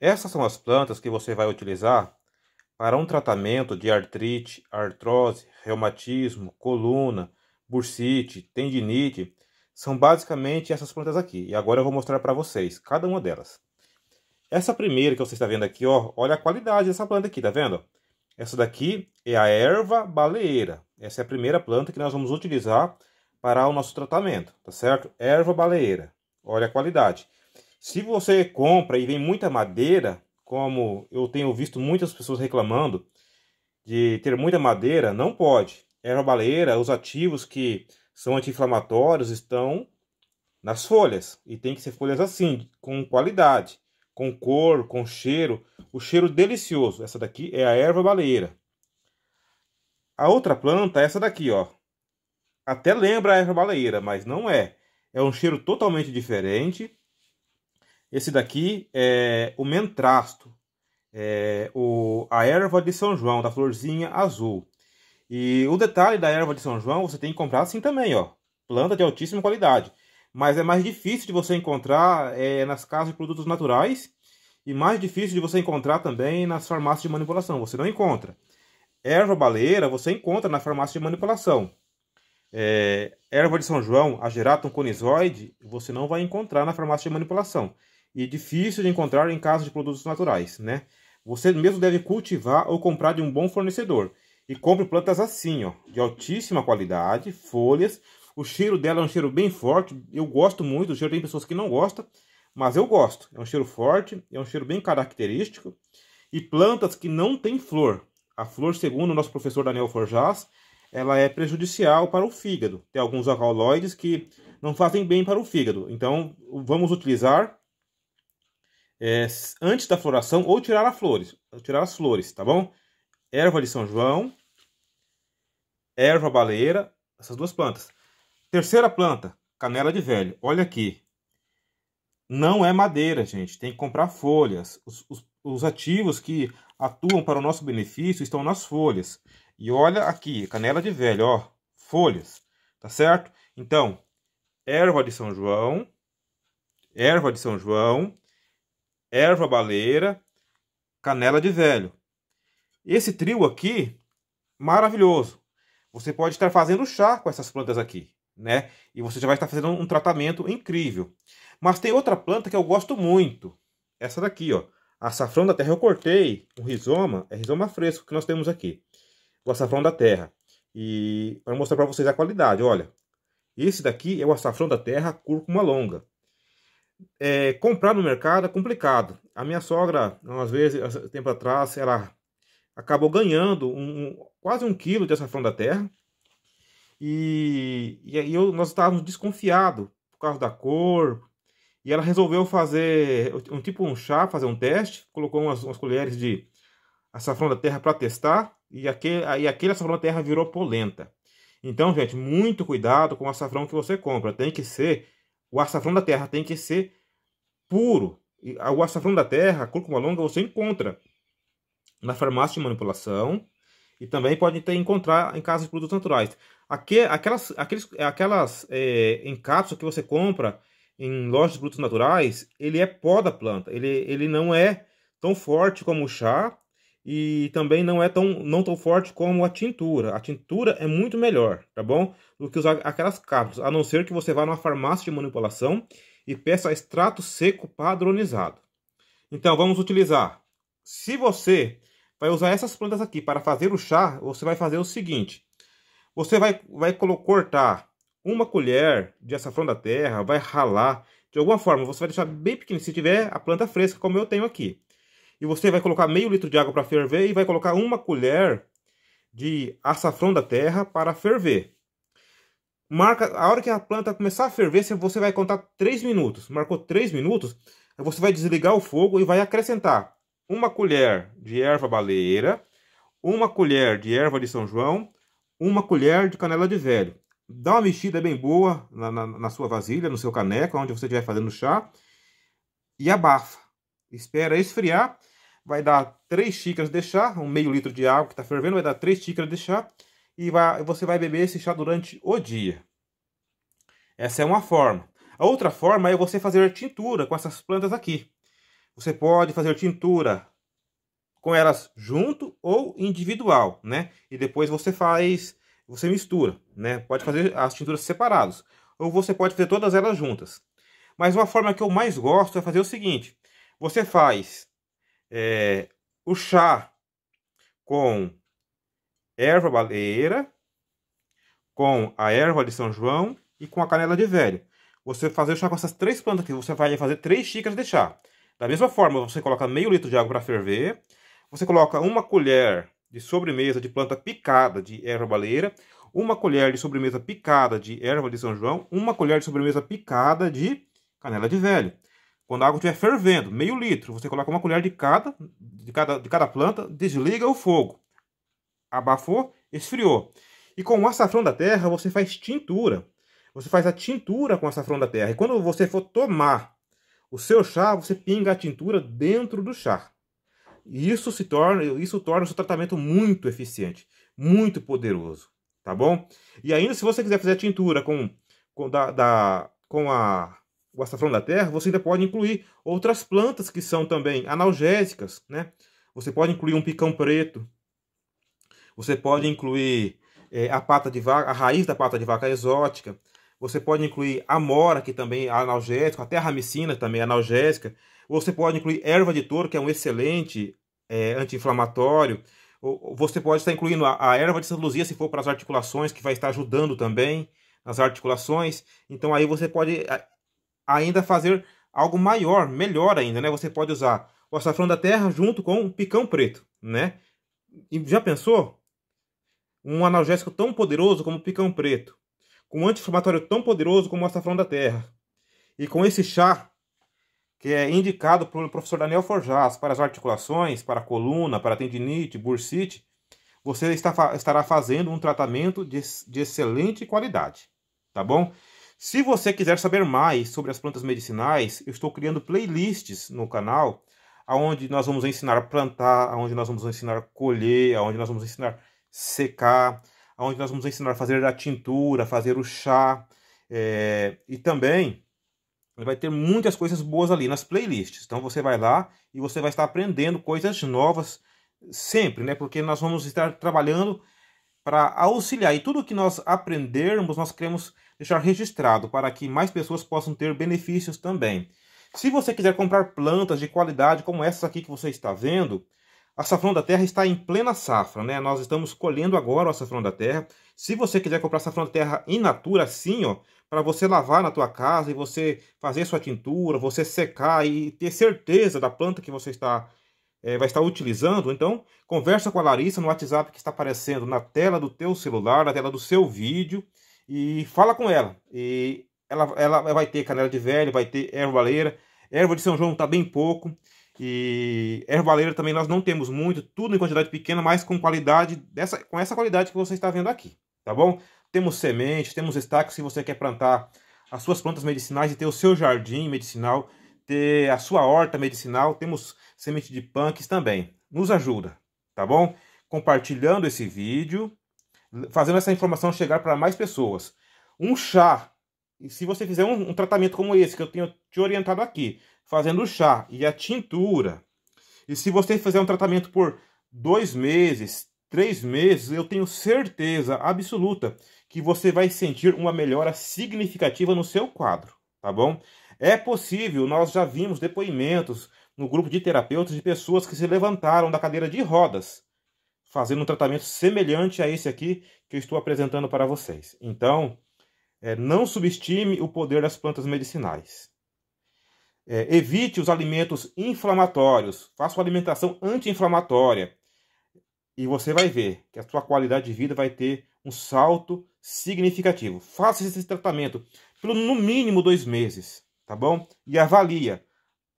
Essas são as plantas que você vai utilizar para um tratamento de artrite, artrose, reumatismo, coluna, bursite, tendinite. São basicamente essas plantas aqui. E agora eu vou mostrar para vocês cada uma delas. Essa primeira que você está vendo aqui, ó, olha a qualidade dessa planta aqui, tá vendo? Essa daqui é a erva baleeira. Essa é a primeira planta que nós vamos utilizar para o nosso tratamento, tá certo? Erva baleeira. Olha a qualidade. Se você compra e vem muita madeira, como eu tenho visto muitas pessoas reclamando de ter muita madeira, não pode. Erva baleira, os ativos que são anti-inflamatórios estão nas folhas e tem que ser folhas assim, com qualidade, com cor, com cheiro, o cheiro delicioso. Essa daqui é a erva baleira. A outra planta é essa daqui, ó. Até lembra a erva baleira, mas não é. É um cheiro totalmente diferente esse daqui é o mentrasto, é o, a erva de São João, da florzinha azul. E o detalhe da erva de São João, você tem que comprar assim também, ó. Planta de altíssima qualidade. Mas é mais difícil de você encontrar é, nas casas de produtos naturais e mais difícil de você encontrar também nas farmácias de manipulação. Você não encontra. Erva baleira você encontra na farmácia de manipulação. É, erva de São João, a geratum conizoide, você não vai encontrar na farmácia de manipulação e é difícil de encontrar em casa de produtos naturais, né? Você mesmo deve cultivar ou comprar de um bom fornecedor. E compre plantas assim, ó, de altíssima qualidade, folhas. O cheiro dela é um cheiro bem forte, eu gosto muito, o cheiro tem pessoas que não gostam, mas eu gosto. É um cheiro forte, é um cheiro bem característico. E plantas que não têm flor. A flor, segundo o nosso professor Daniel Forjas, ela é prejudicial para o fígado. Tem alguns alcaloides que não fazem bem para o fígado. Então, vamos utilizar é, antes da floração ou tirar as flores, tirar as flores, tá bom? Erva de São João, erva baleeira, essas duas plantas. Terceira planta, canela de velho. Olha aqui. Não é madeira, gente. Tem que comprar folhas. Os, os, os ativos que atuam para o nosso benefício estão nas folhas. E olha aqui, canela de velho, ó. Folhas, tá certo? Então, erva de São João, erva de São João, erva baleira, canela de velho. Esse trio aqui, maravilhoso. Você pode estar fazendo chá com essas plantas aqui, né? E você já vai estar fazendo um tratamento incrível. Mas tem outra planta que eu gosto muito. Essa daqui, ó. Açafrão da terra eu cortei, um rizoma, é rizoma fresco que nós temos aqui. O açafrão da terra. E para mostrar para vocês a qualidade, olha. Esse daqui é o açafrão da terra cúrcuma longa é, comprar no mercado é complicado. A minha sogra, às vezes, tempo atrás, ela acabou ganhando um, quase um quilo de açafrão da terra. E, e eu, nós estávamos desconfiados por causa da cor. E ela resolveu fazer um tipo um chá, fazer um teste. Colocou umas, umas colheres de açafrão da terra para testar. E aquele, e aquele açafrão da terra virou polenta. Então, gente, muito cuidado com o açafrão que você compra. Tem que ser o açafrão da terra tem que ser puro. Ah, o açafrão da terra, a cúrcuma longa, você encontra na farmácia de manipulação e também pode até encontrar em casa de produtos naturais. aquelas aqueles, aquelas é, em cápsula que você compra em lojas de produtos naturais, ele é pó da planta. Ele, ele não é tão forte como o chá e também não é tão, não tão forte como a tintura. A tintura é muito melhor, tá bom? Do que usar aquelas cápsulas, a não ser que você vá numa farmácia de manipulação e peça extrato seco padronizado. Então vamos utilizar. Se você vai usar essas plantas aqui para fazer o chá, você vai fazer o seguinte. Você vai, vai cortar uma colher de açafrão da terra, vai ralar. De alguma forma, você vai deixar bem pequeno, se tiver a planta fresca, como eu tenho aqui e você vai colocar meio litro de água para ferver e vai colocar uma colher de açafrão da terra para ferver. Marca a hora que a planta começar a ferver, você vai contar 3 minutos. Marcou 3 minutos, você vai desligar o fogo e vai acrescentar uma colher de erva baleira, uma colher de erva de São João, uma colher de canela de velho. Dá uma mexida bem boa na, na, na sua vasilha, no seu caneco, onde você estiver fazendo chá, e abafa. Espera esfriar vai dar 3 xícaras de chá, um meio litro de água que está fervendo, vai dar 3 xícaras de chá e vai, você vai beber esse chá durante o dia. Essa é uma forma. A outra forma é você fazer tintura com essas plantas aqui. Você pode fazer tintura com elas junto ou individual, né? E depois você faz, você mistura, né? Pode fazer as tinturas separadas ou você pode fazer todas elas juntas. Mas uma forma que eu mais gosto é fazer o seguinte: você faz é, o chá com erva baleeira, com a erva de São João e com a canela de velho. Você fazer o chá com essas três plantas aqui, você vai fazer três xícaras de chá. Da mesma forma, você coloca meio litro de água para ferver, você coloca uma colher de sobremesa de planta picada de erva baleeira, uma colher de sobremesa picada de erva de São João, uma colher de sobremesa picada de canela de velho. Quando a água estiver fervendo, meio litro, você coloca uma colher de cada, de cada, de cada planta, desliga o fogo. Abafou, esfriou. E com o açafrão da terra, você faz tintura. Você faz a tintura com o açafrão da terra. E quando você for tomar o seu chá, você pinga a tintura dentro do chá. E isso se torna, isso torna o seu tratamento muito eficiente, muito poderoso, tá bom? E ainda se você quiser fazer a tintura com, com da, da com a o açafrão da terra, você ainda pode incluir outras plantas que são também analgésicas, né? Você pode incluir um picão preto, você pode incluir é, a pata de vaca, a raiz da pata de vaca exótica, você pode incluir amora, que também é analgésico, até a ramicina também é analgésica, você pode incluir erva de touro, que é um excelente é, anti-inflamatório, você pode estar incluindo a, a erva de Santa Luzia, se for para as articulações, que vai estar ajudando também nas articulações. Então aí você pode ainda fazer algo maior, melhor ainda, né? Você pode usar o açafrão da terra junto com o picão preto, né? E já pensou? Um analgésico tão poderoso como o picão preto, com um anti-inflamatório tão poderoso como o açafrão da terra, e com esse chá que é indicado pelo professor Daniel Forjas para as articulações, para a coluna, para a tendinite, bursite, você está, estará fazendo um tratamento de, de excelente qualidade, tá bom? Se você quiser saber mais sobre as plantas medicinais, eu estou criando playlists no canal, onde nós vamos ensinar a plantar, onde nós vamos ensinar a colher, onde nós vamos ensinar a secar, onde nós vamos ensinar a fazer a tintura, fazer o chá, é, e também vai ter muitas coisas boas ali nas playlists. Então você vai lá e você vai estar aprendendo coisas novas sempre, né? Porque nós vamos estar trabalhando para auxiliar. E tudo que nós aprendermos, nós queremos deixar registrado para que mais pessoas possam ter benefícios também. Se você quiser comprar plantas de qualidade como essas aqui que você está vendo, a safrão da terra está em plena safra, né? Nós estamos colhendo agora o safrão da terra. Se você quiser comprar safrão da terra in natura, assim, ó, para você lavar na tua casa e você fazer sua tintura, você secar e ter certeza da planta que você está é, vai estar utilizando, então conversa com a Larissa no WhatsApp que está aparecendo na tela do teu celular, na tela do seu vídeo e fala com ela. E ela, ela vai ter canela de velho, vai ter erva leira Erva de São João está bem pouco. E erva leira também nós não temos muito, tudo em quantidade pequena, mas com qualidade dessa, com essa qualidade que você está vendo aqui, tá bom? Temos sementes, temos destaque se você quer plantar as suas plantas medicinais e ter o seu jardim medicinal, ter a sua horta medicinal, temos semente de punks também. Nos ajuda, tá bom? Compartilhando esse vídeo, fazendo essa informação chegar para mais pessoas. Um chá, e se você fizer um, um, tratamento como esse que eu tenho te orientado aqui, fazendo o chá e a tintura, e se você fizer um tratamento por dois meses, três meses, eu tenho certeza absoluta que você vai sentir uma melhora significativa no seu quadro, tá bom? É possível, nós já vimos depoimentos no grupo de terapeutas de pessoas que se levantaram da cadeira de rodas fazendo um tratamento semelhante a esse aqui que eu estou apresentando para vocês. Então, é, não subestime o poder das plantas medicinais. É, evite os alimentos inflamatórios, faça uma alimentação anti-inflamatória e você vai ver que a sua qualidade de vida vai ter um salto significativo. Faça esse tratamento pelo no mínimo dois meses, tá bom? E avalia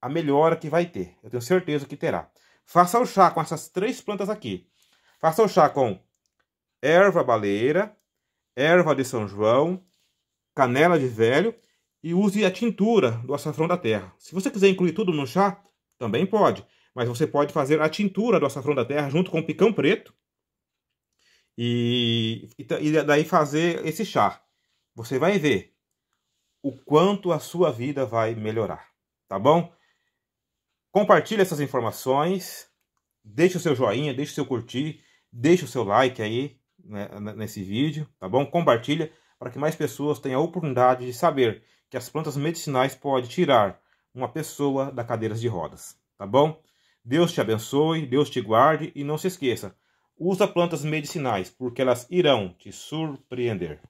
a melhora que vai ter. Eu tenho certeza que terá. Faça o chá com essas três plantas aqui Faça o chá com erva baleira, erva de São João, canela de velho e use a tintura do açafrão da terra. Se você quiser incluir tudo no chá, também pode, mas você pode fazer a tintura do açafrão da terra junto com o picão preto e, e daí fazer esse chá. Você vai ver o quanto a sua vida vai melhorar, tá bom? Compartilhe essas informações, deixe o seu joinha, deixe o seu curtir, Deixe o seu like aí né, nesse vídeo, tá bom? Compartilha para que mais pessoas tenham a oportunidade de saber que as plantas medicinais podem tirar uma pessoa da cadeira de rodas, tá bom? Deus te abençoe, Deus te guarde e não se esqueça, usa plantas medicinais porque elas irão te surpreender.